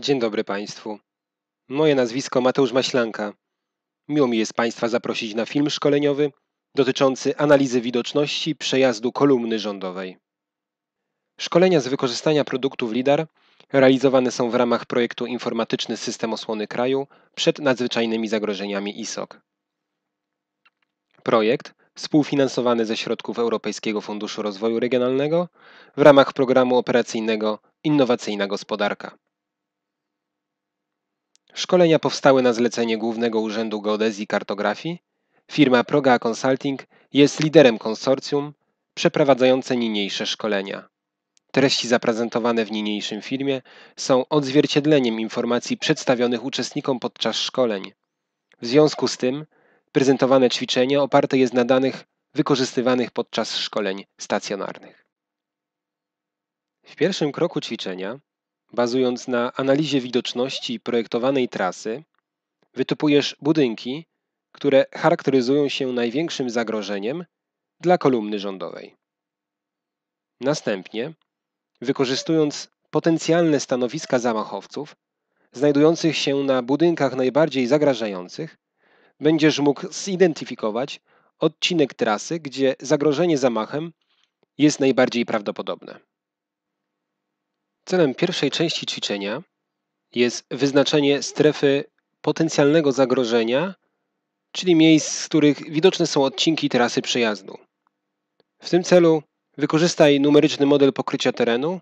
Dzień dobry Państwu. Moje nazwisko Mateusz Maślanka. Miło mi jest Państwa zaprosić na film szkoleniowy dotyczący analizy widoczności przejazdu kolumny rządowej. Szkolenia z wykorzystania produktów LIDAR realizowane są w ramach projektu Informatyczny System Osłony Kraju przed nadzwyczajnymi zagrożeniami ISOC. Projekt, współfinansowany ze środków Europejskiego Funduszu Rozwoju Regionalnego w ramach programu operacyjnego Innowacyjna Gospodarka. Szkolenia powstały na zlecenie Głównego Urzędu Geodezji i Kartografii. Firma Proga Consulting jest liderem konsorcjum przeprowadzające niniejsze szkolenia. Treści zaprezentowane w niniejszym filmie są odzwierciedleniem informacji przedstawionych uczestnikom podczas szkoleń. W związku z tym prezentowane ćwiczenie oparte jest na danych wykorzystywanych podczas szkoleń stacjonarnych. W pierwszym kroku ćwiczenia Bazując na analizie widoczności projektowanej trasy, wytypujesz budynki, które charakteryzują się największym zagrożeniem dla kolumny rządowej. Następnie, wykorzystując potencjalne stanowiska zamachowców, znajdujących się na budynkach najbardziej zagrażających, będziesz mógł zidentyfikować odcinek trasy, gdzie zagrożenie zamachem jest najbardziej prawdopodobne. Celem pierwszej części ćwiczenia jest wyznaczenie strefy potencjalnego zagrożenia, czyli miejsc, z których widoczne są odcinki trasy przejazdu. W tym celu wykorzystaj numeryczny model pokrycia terenu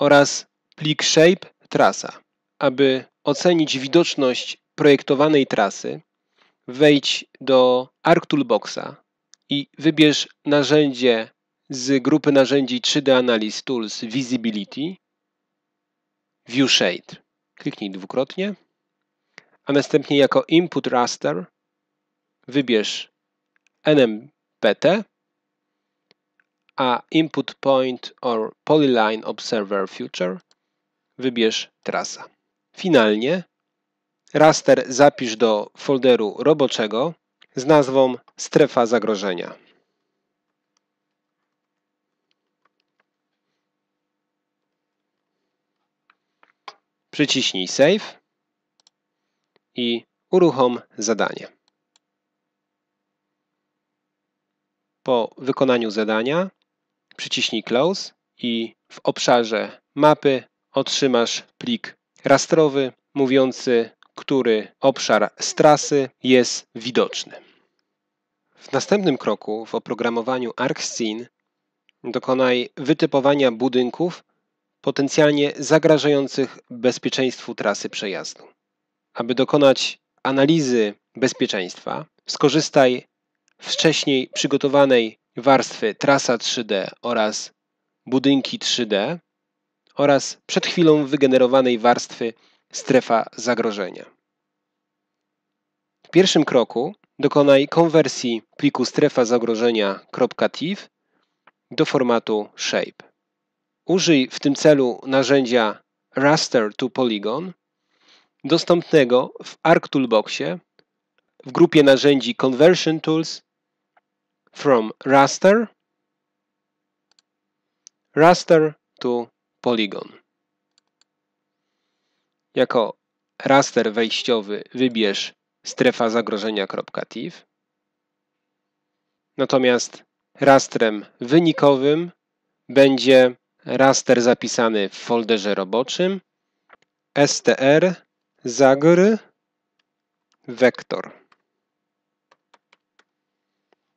oraz plik Shape Trasa. Aby ocenić widoczność projektowanej trasy, wejdź do Arc Toolboxa i wybierz narzędzie z grupy narzędzi 3D Analysis Tools Visibility View Shade. Kliknij dwukrotnie, a następnie jako Input Raster wybierz NMPT, a Input Point or Polyline Observer Future wybierz trasa. Finalnie raster zapisz do folderu roboczego z nazwą strefa zagrożenia. Przyciśnij Save i uruchom zadanie. Po wykonaniu zadania przyciśnij Close i w obszarze mapy otrzymasz plik rastrowy mówiący, który obszar z trasy jest widoczny. W następnym kroku w oprogramowaniu ArcScene dokonaj wytypowania budynków potencjalnie zagrażających bezpieczeństwu trasy przejazdu. Aby dokonać analizy bezpieczeństwa, skorzystaj wcześniej przygotowanej warstwy trasa 3D oraz budynki 3D oraz przed chwilą wygenerowanej warstwy strefa zagrożenia. W pierwszym kroku dokonaj konwersji pliku strefa zagrożenia.tif do formatu shape. Użyj w tym celu narzędzia Raster to Polygon dostępnego w Arc Toolboxie w grupie narzędzi Conversion Tools from Raster Raster to Polygon. Jako raster wejściowy wybierz strefa zagrożenia.tif Natomiast rastrem wynikowym będzie raster zapisany w folderze roboczym, str, zagr, wektor.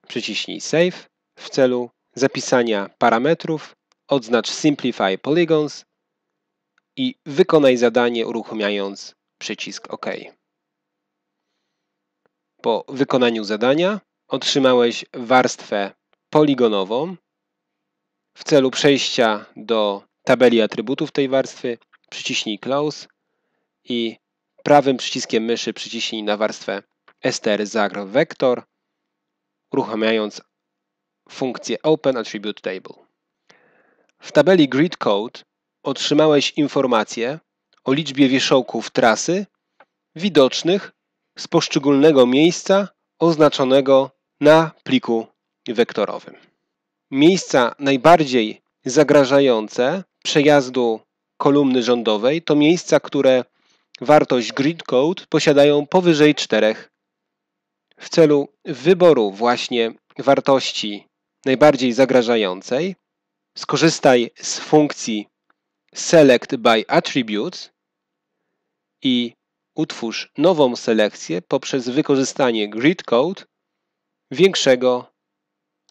Przyciśnij Save w celu zapisania parametrów, odznacz Simplify Polygons i wykonaj zadanie uruchamiając przycisk OK. Po wykonaniu zadania otrzymałeś warstwę poligonową w celu przejścia do tabeli atrybutów tej warstwy przyciśnij Close i prawym przyciskiem myszy przyciśnij na warstwę str zagr vector, uruchamiając funkcję Open Attribute Table. W tabeli Grid Code otrzymałeś informację o liczbie wierzchołków trasy widocznych z poszczególnego miejsca oznaczonego na pliku wektorowym. Miejsca najbardziej zagrażające przejazdu kolumny rządowej to miejsca, które wartość grid code posiadają powyżej 4. W celu wyboru właśnie wartości najbardziej zagrażającej skorzystaj z funkcji select by attribute i utwórz nową selekcję poprzez wykorzystanie grid code większego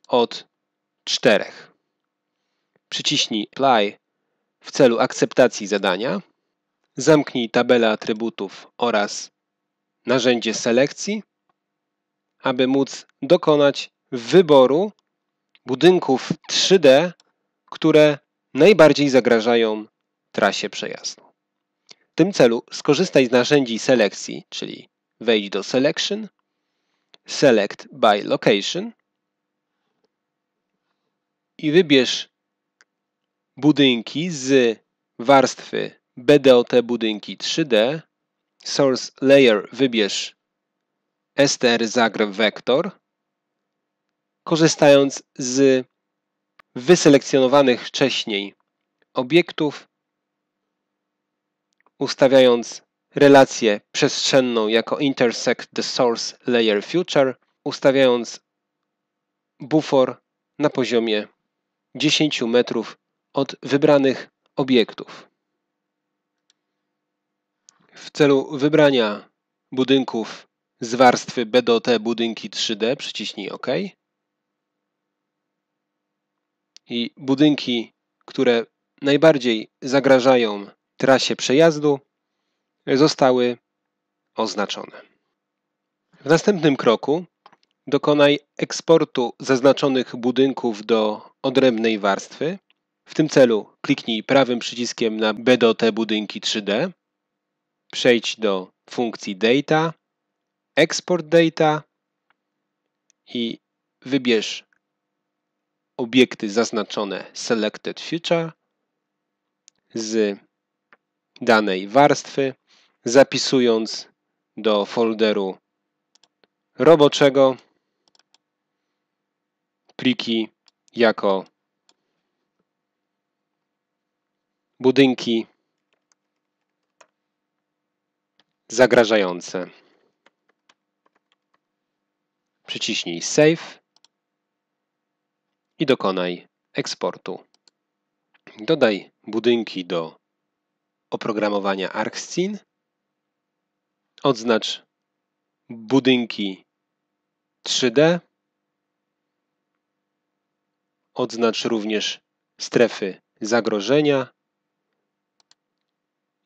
od czterech. Przyciśnij Apply w celu akceptacji zadania. Zamknij tabelę atrybutów oraz narzędzie selekcji, aby móc dokonać wyboru budynków 3D, które najbardziej zagrażają trasie przejazdu. W tym celu skorzystaj z narzędzi selekcji, czyli wejdź do Selection, Select by Location i wybierz budynki z warstwy BDOT budynki 3D. Source Layer wybierz STR Zagreb Vector. Korzystając z wyselekcjonowanych wcześniej obiektów, ustawiając relację przestrzenną jako intersect the source layer future, ustawiając bufor na poziomie 10 metrów od wybranych obiektów. W celu wybrania budynków z warstwy B do T budynki 3D przyciśnij OK. I budynki, które najbardziej zagrażają trasie przejazdu, zostały oznaczone. W następnym kroku Dokonaj eksportu zaznaczonych budynków do odrębnej warstwy. W tym celu kliknij prawym przyciskiem na BDOT budynki 3D. Przejdź do funkcji Data, Export Data i wybierz obiekty zaznaczone Selected Future z danej warstwy, zapisując do folderu roboczego pliki jako budynki zagrażające. Przyciśnij Save i dokonaj eksportu. Dodaj budynki do oprogramowania ArcScene. Odznacz budynki 3D Odznacz również strefy zagrożenia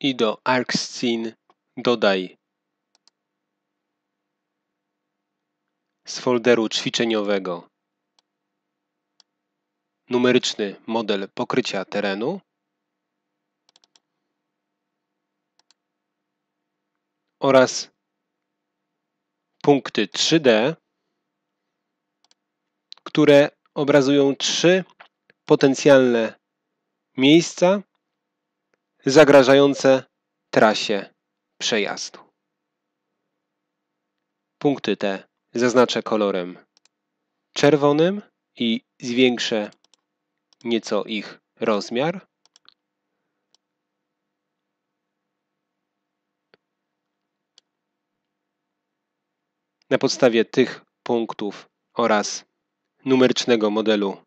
i do ArcScene dodaj z folderu ćwiczeniowego numeryczny model pokrycia terenu oraz punkty 3D, które obrazują trzy potencjalne miejsca zagrażające trasie przejazdu. Punkty te zaznaczę kolorem czerwonym i zwiększę nieco ich rozmiar. Na podstawie tych punktów oraz numerycznego modelu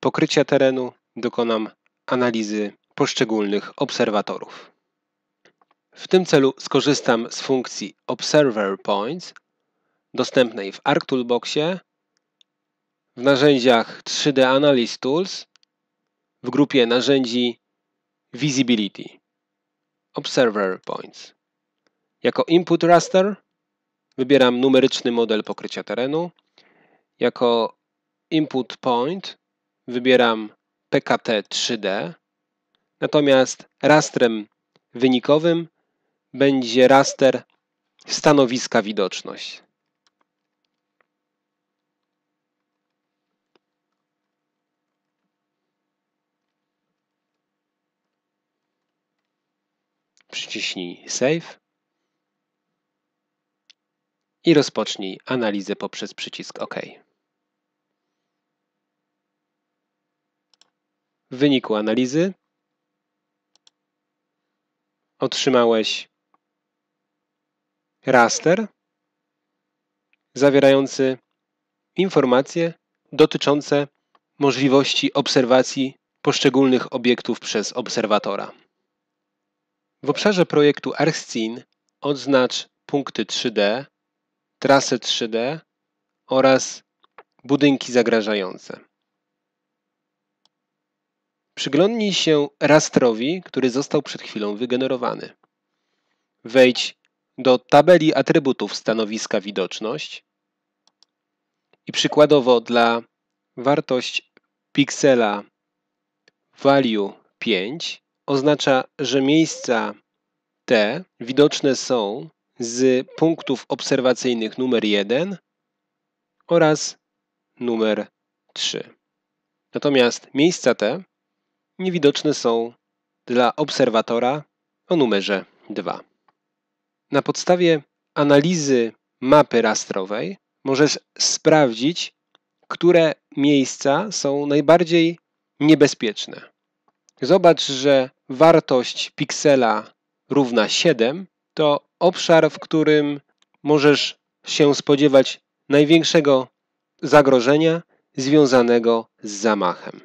pokrycia terenu dokonam analizy poszczególnych obserwatorów. W tym celu skorzystam z funkcji Observer Points dostępnej w ArcToolboxie, w narzędziach 3D Analysis Tools, w grupie narzędzi Visibility Observer Points. Jako Input Raster wybieram numeryczny model pokrycia terenu jako input point wybieram PKT 3D, natomiast rastrem wynikowym będzie raster stanowiska widoczność. Przyciśnij Save i rozpocznij analizę poprzez przycisk OK. W wyniku analizy otrzymałeś raster zawierający informacje dotyczące możliwości obserwacji poszczególnych obiektów przez obserwatora. W obszarze projektu ArcScene odznacz punkty 3D trasy 3D oraz budynki zagrażające. Przyglądnij się rastrowi, który został przed chwilą wygenerowany. Wejdź do tabeli atrybutów stanowiska widoczność i przykładowo dla wartość piksela value 5 oznacza, że miejsca te widoczne są z punktów obserwacyjnych numer 1 oraz numer 3. Natomiast miejsca te niewidoczne są dla obserwatora o numerze 2. Na podstawie analizy mapy rastrowej możesz sprawdzić, które miejsca są najbardziej niebezpieczne. Zobacz, że wartość piksela równa 7, to obszar, w którym możesz się spodziewać największego zagrożenia związanego z zamachem.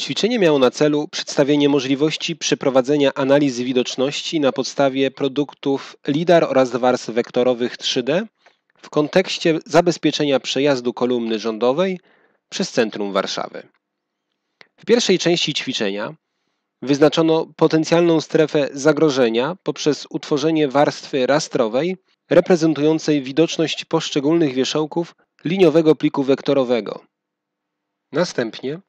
Ćwiczenie miało na celu przedstawienie możliwości przeprowadzenia analizy widoczności na podstawie produktów LIDAR oraz warstw wektorowych 3D w kontekście zabezpieczenia przejazdu kolumny rządowej przez centrum Warszawy. W pierwszej części ćwiczenia Wyznaczono potencjalną strefę zagrożenia poprzez utworzenie warstwy rastrowej reprezentującej widoczność poszczególnych wierzchołków liniowego pliku wektorowego. Następnie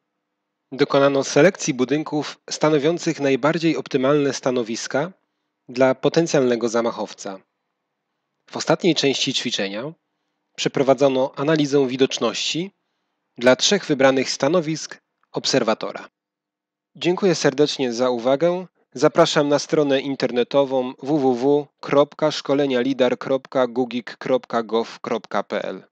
dokonano selekcji budynków stanowiących najbardziej optymalne stanowiska dla potencjalnego zamachowca. W ostatniej części ćwiczenia przeprowadzono analizę widoczności dla trzech wybranych stanowisk obserwatora. Dziękuję serdecznie za uwagę. Zapraszam na stronę internetową www.szkolenialidar.gugik.gov.pl